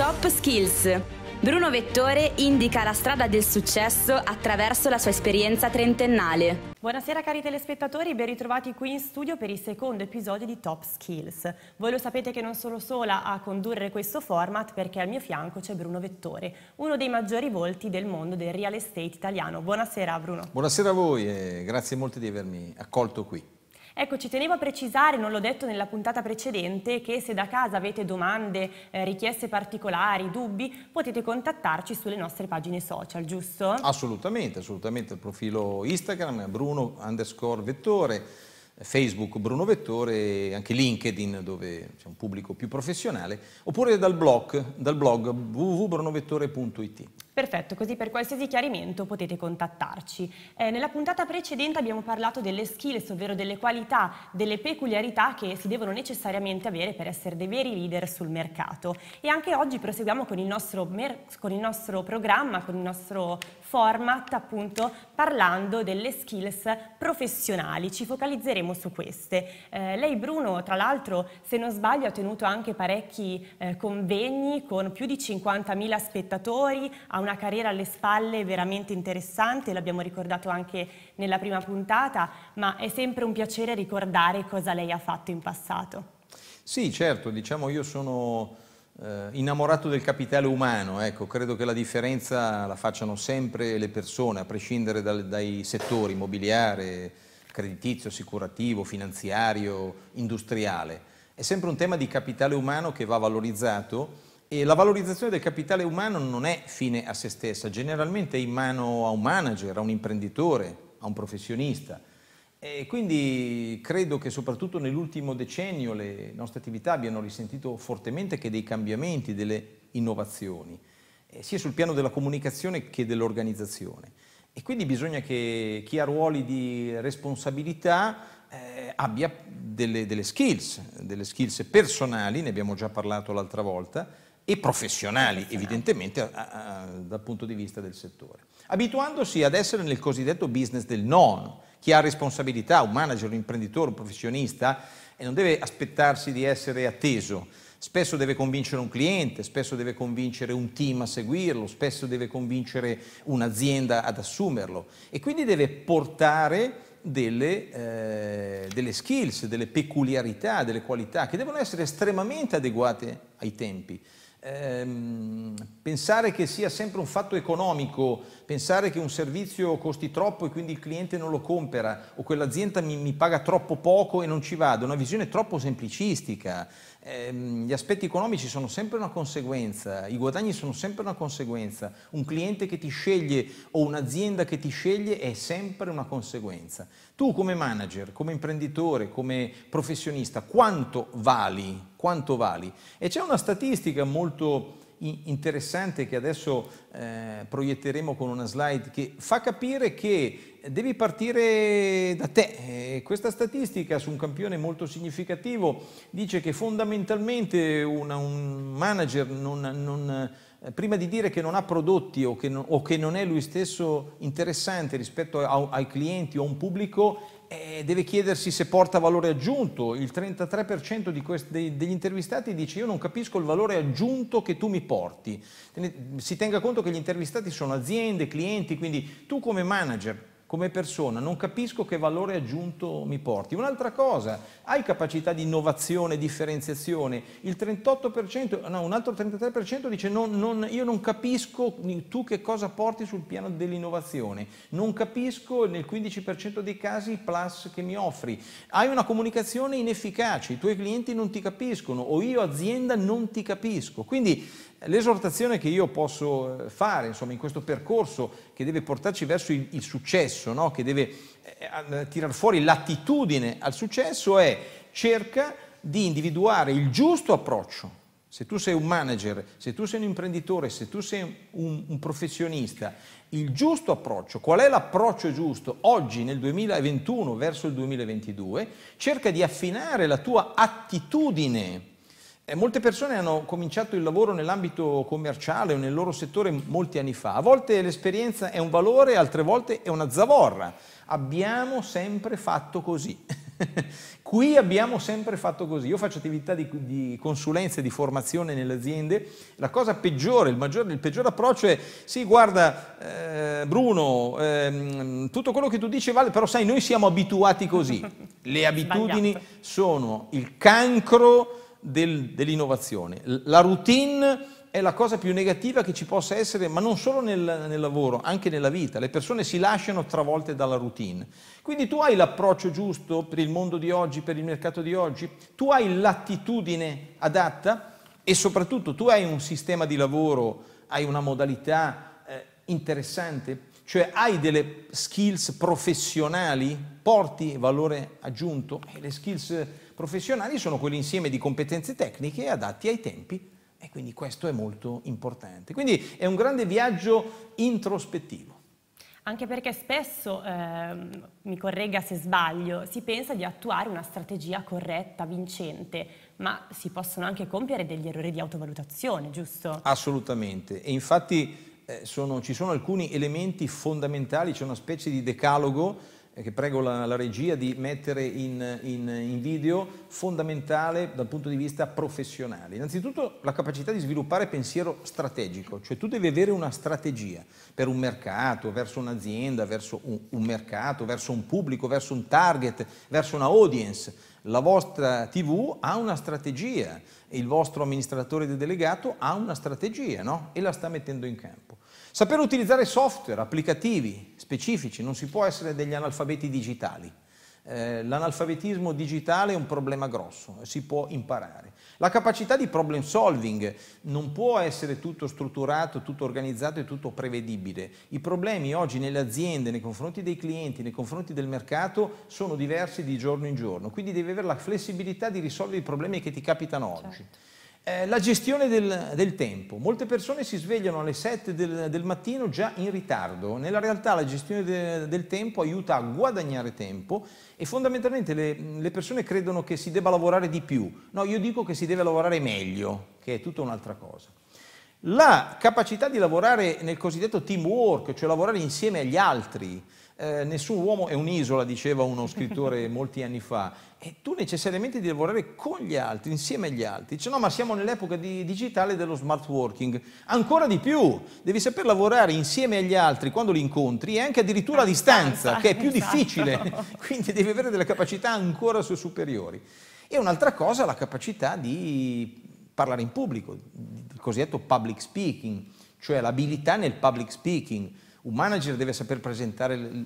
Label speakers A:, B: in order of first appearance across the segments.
A: Top Skills. Bruno Vettore indica la strada del successo attraverso la sua esperienza trentennale. Buonasera cari telespettatori, ben ritrovati qui in studio per il secondo episodio di Top Skills. Voi lo sapete che non sono sola a condurre questo format perché al mio fianco c'è Bruno Vettore, uno dei maggiori volti del mondo del real estate italiano. Buonasera Bruno.
B: Buonasera a voi e grazie molto di avermi accolto qui.
A: Ecco, ci tenevo a precisare, non l'ho detto nella puntata precedente, che se da casa avete domande, eh, richieste particolari, dubbi, potete contattarci sulle nostre pagine social, giusto?
B: Assolutamente, assolutamente. Il profilo Instagram è Bruno underscore Vettore, Facebook Bruno Vettore, anche LinkedIn dove c'è un pubblico più professionale, oppure dal blog, dal blog www.brunovettore.it.
A: Perfetto, così per qualsiasi chiarimento potete contattarci. Eh, nella puntata precedente abbiamo parlato delle skills, ovvero delle qualità, delle peculiarità che si devono necessariamente avere per essere dei veri leader sul mercato. E anche oggi proseguiamo con il nostro, con il nostro programma, con il nostro format appunto parlando delle skills professionali, ci focalizzeremo su queste. Eh, lei Bruno tra l'altro se non sbaglio ha tenuto anche parecchi eh, convegni con più di 50.000 spettatori, ha una carriera alle spalle veramente interessante, l'abbiamo ricordato anche nella prima puntata, ma è sempre un piacere ricordare cosa lei ha fatto in passato.
B: Sì certo, diciamo io sono eh, innamorato del capitale umano, ecco, credo che la differenza la facciano sempre le persone, a prescindere dal, dai settori, immobiliare, creditizio, assicurativo, finanziario, industriale. È sempre un tema di capitale umano che va valorizzato e la valorizzazione del capitale umano non è fine a se stessa, generalmente è in mano a un manager, a un imprenditore, a un professionista e quindi credo che soprattutto nell'ultimo decennio le nostre attività abbiano risentito fortemente che dei cambiamenti, delle innovazioni, eh, sia sul piano della comunicazione che dell'organizzazione. E quindi bisogna che chi ha ruoli di responsabilità eh, abbia delle, delle skills, delle skills personali, ne abbiamo già parlato l'altra volta, e professionali, evidentemente a, a, dal punto di vista del settore, abituandosi ad essere nel cosiddetto business del non chi ha responsabilità, un manager, un imprenditore, un professionista, e non deve aspettarsi di essere atteso. Spesso deve convincere un cliente, spesso deve convincere un team a seguirlo, spesso deve convincere un'azienda ad assumerlo e quindi deve portare delle, eh, delle, skills, delle peculiarità, delle qualità che devono essere estremamente adeguate ai tempi ehm, pensare che sia sempre un fatto economico, pensare che un servizio costi troppo e quindi il cliente non lo compra o quell'azienda mi, mi paga troppo poco e non ci vado, è una visione troppo semplicistica ehm, gli aspetti economici sono sempre una conseguenza, i guadagni sono sempre una conseguenza, un cliente che ti sceglie o un'azienda che ti sceglie è sempre una conseguenza. Tu come manager, come imprenditore, come professionista, quanto vali? Quanto vali? E c'è una statistica molto interessante che adesso eh, proietteremo con una slide che fa capire che devi partire da te. E eh, questa statistica su un campione molto significativo dice che fondamentalmente una, un manager non, non, eh, prima di dire che non ha prodotti o che non, o che non è lui stesso interessante rispetto a, ai clienti o a un pubblico eh, deve chiedersi se porta valore aggiunto. Il 33% questi, degli intervistati dice io non capisco il valore aggiunto che tu mi porti. Si tenga conto che gli intervistati sono aziende, clienti, quindi tu come manager come persona, non capisco che valore aggiunto mi porti. Un'altra cosa, hai capacità di innovazione, differenziazione, il 38%, no, un altro 33% dice non, non, io non capisco tu che cosa porti sul piano dell'innovazione, non capisco nel 15% dei casi il plus che mi offri, hai una comunicazione inefficace, i tuoi clienti non ti capiscono o io azienda non ti capisco. Quindi l'esortazione che io posso eh, fare insomma, in questo percorso che deve portarci verso il, il successo, no? che deve eh, tirar fuori l'attitudine al successo è cerca di individuare il giusto approccio. Se tu sei un manager, se tu sei un imprenditore, se tu sei un, un professionista, il giusto approccio, qual è l'approccio giusto oggi nel 2021 verso il 2022, cerca di affinare la tua attitudine eh, molte persone hanno cominciato il lavoro nell'ambito commerciale o nel loro settore molti anni fa. A volte l'esperienza è un valore, altre volte è una zavorra. Abbiamo sempre fatto così. Qui abbiamo sempre fatto così. Io faccio attività di, di consulenza e di formazione nelle aziende. La cosa peggiore, il, maggior, il peggior approccio è: sì, guarda, eh, Bruno, eh, tutto quello che tu dici vale, però sai, noi siamo abituati così. Le abitudini sono il cancro del, dell'innovazione. La routine è la cosa più negativa che ci possa essere, ma non solo nel, nel, lavoro, anche nella vita. Le persone si lasciano travolte dalla routine. Quindi tu hai l'approccio giusto per il mondo di oggi, per il mercato di oggi, tu hai l'attitudine adatta e soprattutto tu hai un sistema di lavoro, hai una modalità eh, interessante cioè hai delle skills professionali, porti valore aggiunto e eh, le skills professionali sono quell'insieme di competenze tecniche adatti ai tempi e quindi questo è molto importante. Quindi è un grande viaggio introspettivo.
A: Anche perché spesso, eh, mi corregga se sbaglio, si pensa di attuare una strategia corretta, vincente, ma si possono anche compiere degli errori di autovalutazione, giusto?
B: Assolutamente. E infatti eh, sono, ci sono alcuni elementi fondamentali, c'è una specie di decalogo eh, che prego la, la, regia di mettere in, in, in, video, fondamentale dal punto di vista professionale. Innanzitutto la capacità di sviluppare pensiero strategico, cioè tu devi avere una strategia per un mercato, verso un'azienda, verso un, un mercato, verso un pubblico, verso un target, verso una audience. La vostra TV ha una strategia, il vostro amministratore delegato ha una strategia no? e la sta mettendo in campo. Saper utilizzare software, applicativi specifici, non si può essere degli analfabeti digitali. Eh, l'analfabetismo digitale è un problema grosso, si può imparare. La capacità di problem solving non può essere tutto strutturato, tutto organizzato e tutto prevedibile. I problemi oggi nelle aziende, nei confronti dei clienti, nei confronti del mercato sono diversi di giorno in giorno, quindi devi avere la flessibilità di risolvere i problemi che ti capitano certo. oggi. Eh, la gestione del, del, tempo. Molte persone si svegliano alle 7 del, del mattino già in ritardo. Nella realtà la gestione de, del tempo aiuta a guadagnare tempo e fondamentalmente le, le, persone credono che si debba lavorare di più. No, io dico che si deve lavorare meglio, che è tutta un'altra cosa. La capacità di lavorare nel cosiddetto teamwork, cioè lavorare insieme agli altri, eh, nessun uomo è un'isola, diceva uno scrittore molti anni fa, e tu necessariamente devi lavorare con gli altri, insieme agli altri. Dice no, ma siamo nell'epoca di digitale dello smart working, ancora di più, devi saper lavorare insieme agli altri quando li incontri e anche addirittura a distanza, che è più esatto. difficile, quindi devi avere delle capacità ancora sue superiori. E un'altra cosa, la capacità di parlare in pubblico, il cosiddetto public speaking, cioè l'abilità nel public speaking un manager deve saper presentare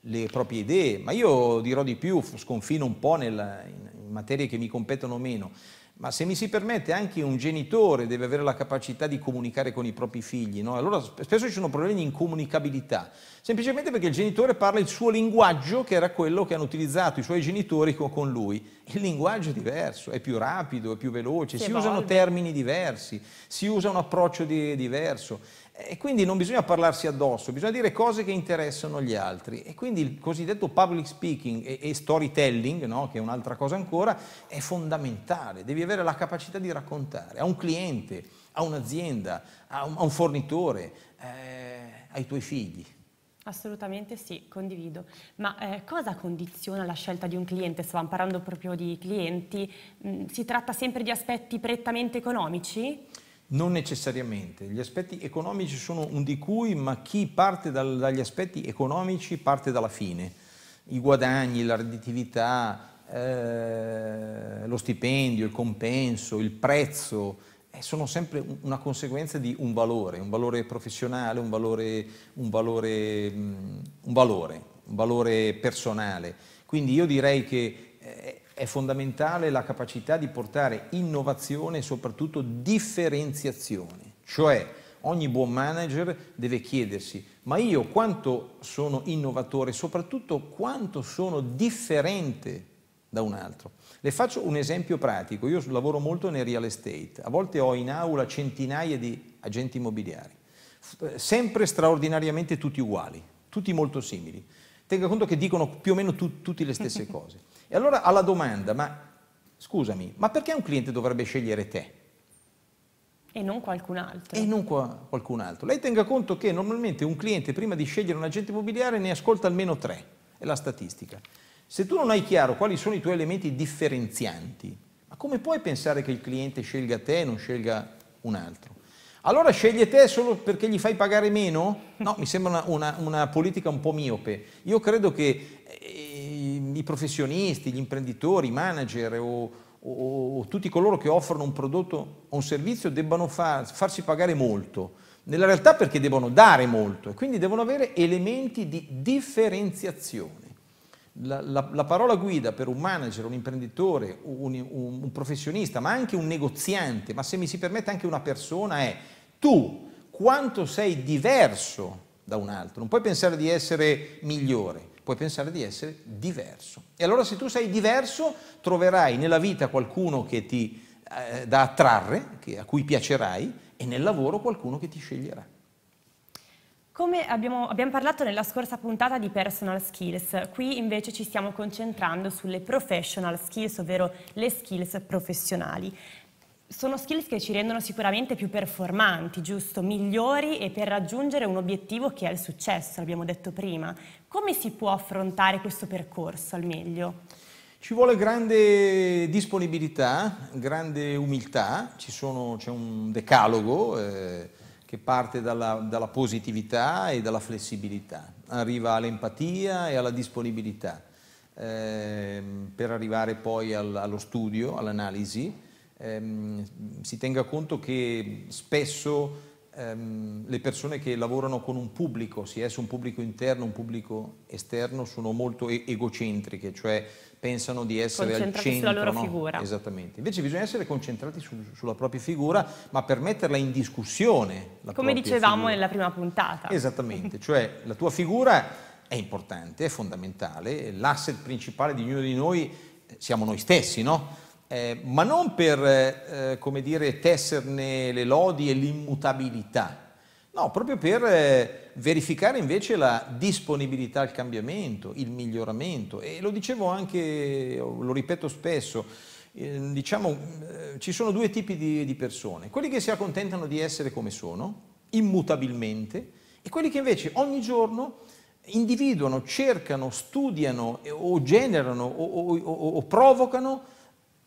B: le, proprie idee, ma io dirò di più, sconfino un po' nella, in, in materie che mi competono meno, ma se mi si permette anche un genitore deve avere la capacità di comunicare con i propri figli, no? allora spesso ci sono problemi di incomunicabilità, semplicemente perché il genitore parla il suo linguaggio che era quello che hanno utilizzato i suoi genitori con lui il linguaggio è diverso, è più rapido, è più veloce, si, si usano termini diversi, si usa un approccio di, diverso. E quindi non bisogna parlarsi addosso, bisogna dire cose che interessano gli altri. E quindi il cosiddetto public speaking e, e storytelling, no? che è un'altra cosa ancora, è fondamentale. Devi avere la capacità di raccontare a un cliente, a un'azienda, a un, a un fornitore, eh, ai tuoi figli.
A: Assolutamente sì, condivido. Ma eh, cosa condiziona la scelta di un cliente? Stavamo parlando proprio di clienti. Mm, si tratta sempre di aspetti prettamente economici?
B: Non necessariamente, gli aspetti economici sono un di cui, ma chi parte dal, dagli aspetti economici parte dalla fine. I guadagni, la redditività, eh, lo stipendio, il compenso, il prezzo, eh, sono sempre una conseguenza di un valore, un valore professionale, un valore, un valore, mm, un valore, un valore personale. Quindi io direi che eh, è fondamentale la capacità di portare innovazione e soprattutto differenziazione, cioè ogni buon manager deve chiedersi ma io quanto sono innovatore, soprattutto quanto sono differente da un altro. Le faccio un esempio pratico, io lavoro molto nel real estate, a volte ho in aula centinaia di agenti immobiliari, eh, sempre straordinariamente tutti uguali, tutti molto simili. Tenga conto che dicono più o meno tu, tutte le stesse cose. E allora alla domanda, ma scusami, ma perché un cliente dovrebbe scegliere te?
A: E non qualcun altro.
B: E non qua, qualcun altro. Lei tenga conto che normalmente un cliente prima di scegliere un agente immobiliare ne ascolta almeno tre, è la statistica. Se tu non hai chiaro quali sono i tuoi elementi differenzianti, ma come puoi pensare che il cliente scelga te e non scelga un altro? Allora sceglie te solo perché gli fai pagare meno? No, mi sembra una, una, una politica un po' miope. Io credo che eh, i professionisti, gli imprenditori, i manager o, o, o, tutti coloro che offrono un prodotto o un servizio debbano far, farsi pagare molto. Nella realtà perché devono dare molto e quindi devono avere elementi di differenziazione. La, la, la, parola guida per un manager, un imprenditore, un, un, un, professionista, ma anche un negoziante, ma se mi si permette anche una persona, è tu quanto sei diverso da un altro. Non puoi pensare di essere migliore, puoi pensare di essere diverso. E allora se tu sei diverso, troverai nella vita qualcuno che ti eh, da attrarre, che, a cui piacerai, e nel lavoro qualcuno che ti sceglierà.
A: Come abbiamo, abbiamo, parlato nella scorsa puntata di personal skills, qui invece ci stiamo concentrando sulle professional skills, ovvero le skills professionali. Sono skills che ci rendono sicuramente più performanti, giusto? Migliori e per raggiungere un obiettivo che è il successo, l'abbiamo detto prima. Come si può affrontare questo percorso al meglio?
B: Ci vuole grande disponibilità, grande umiltà, c'è un decalogo. Eh che parte dalla, dalla positività e dalla flessibilità, arriva all'empatia e alla disponibilità, ehm, per arrivare poi al, allo studio, all'analisi. Ehm, si tenga conto che spesso ehm, le persone che lavorano con un pubblico, sia esso un pubblico interno, un pubblico esterno, sono molto e- egocentriche, cioè pensano di essere al centro. della loro no? figura. Esattamente. Invece bisogna essere concentrati su, sulla propria figura, ma per metterla in discussione. Come dicevamo figura. nella
A: prima puntata.
B: Esattamente, cioè la tua figura è importante, è fondamentale, l'asset principale di ognuno di noi eh, siamo noi stessi, no? eh, ma non per eh, eh, come dire, tesserne le lodi e l'immutabilità, no, proprio per eh, verificare invece la disponibilità al cambiamento, il miglioramento. E lo dicevo anche, lo ripeto spesso, eh, diciamo, eh, ci sono due tipi di, di persone, quelli che si accontentano di essere come sono, immutabilmente, e quelli che invece ogni giorno individuano, cercano, studiano o generano o, o, o, o provocano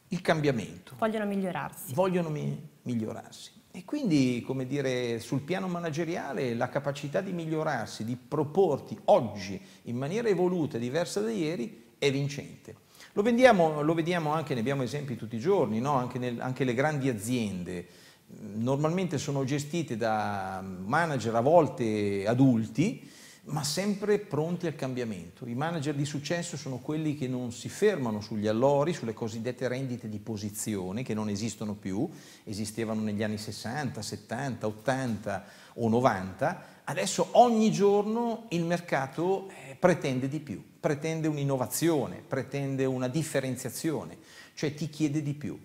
B: il cambiamento. Vogliono migliorarsi. Vogliono mi migliorarsi. E quindi, come dire, sul piano manageriale la capacità di migliorarsi, di proporti oggi in maniera evoluta e diversa da ieri è vincente. Lo, vendiamo, lo vediamo anche, ne abbiamo esempi tutti i giorni, no? anche, nel, anche le grandi aziende mm, normalmente sono gestite da mm, manager a volte adulti, ma sempre pronti al cambiamento. I manager di successo sono quelli che non si fermano sugli allori, sulle cosiddette rendite di posizione, che non esistono più, esistevano negli anni 60, 70, 80 o 90, adesso ogni giorno il mercato eh, pretende di più, pretende un'innovazione, pretende una differenziazione, cioè ti chiede di più.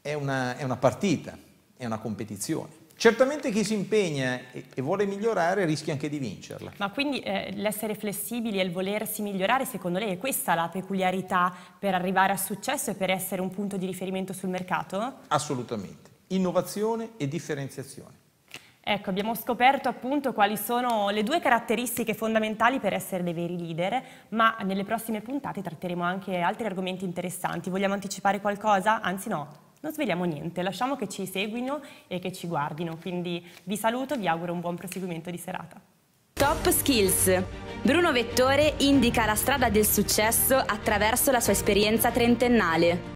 B: È una, è una partita, è una competizione. Certamente chi si impegna e, vuole migliorare rischia anche di vincerla.
A: Ma quindi eh, l'essere flessibili e il volersi migliorare, secondo lei è questa la peculiarità per arrivare a successo e per essere un punto di riferimento sul mercato?
B: Assolutamente. Innovazione e differenziazione.
A: Ecco, abbiamo scoperto appunto quali sono le due caratteristiche fondamentali per essere dei veri leader, ma nelle prossime puntate tratteremo anche altri argomenti interessanti. Vogliamo anticipare qualcosa? Anzi no non svegliamo niente, lasciamo che ci seguino e che ci guardino. Quindi vi saluto, vi auguro un buon proseguimento di serata. Top Skills. Bruno Vettore indica la strada del successo attraverso la sua esperienza trentennale.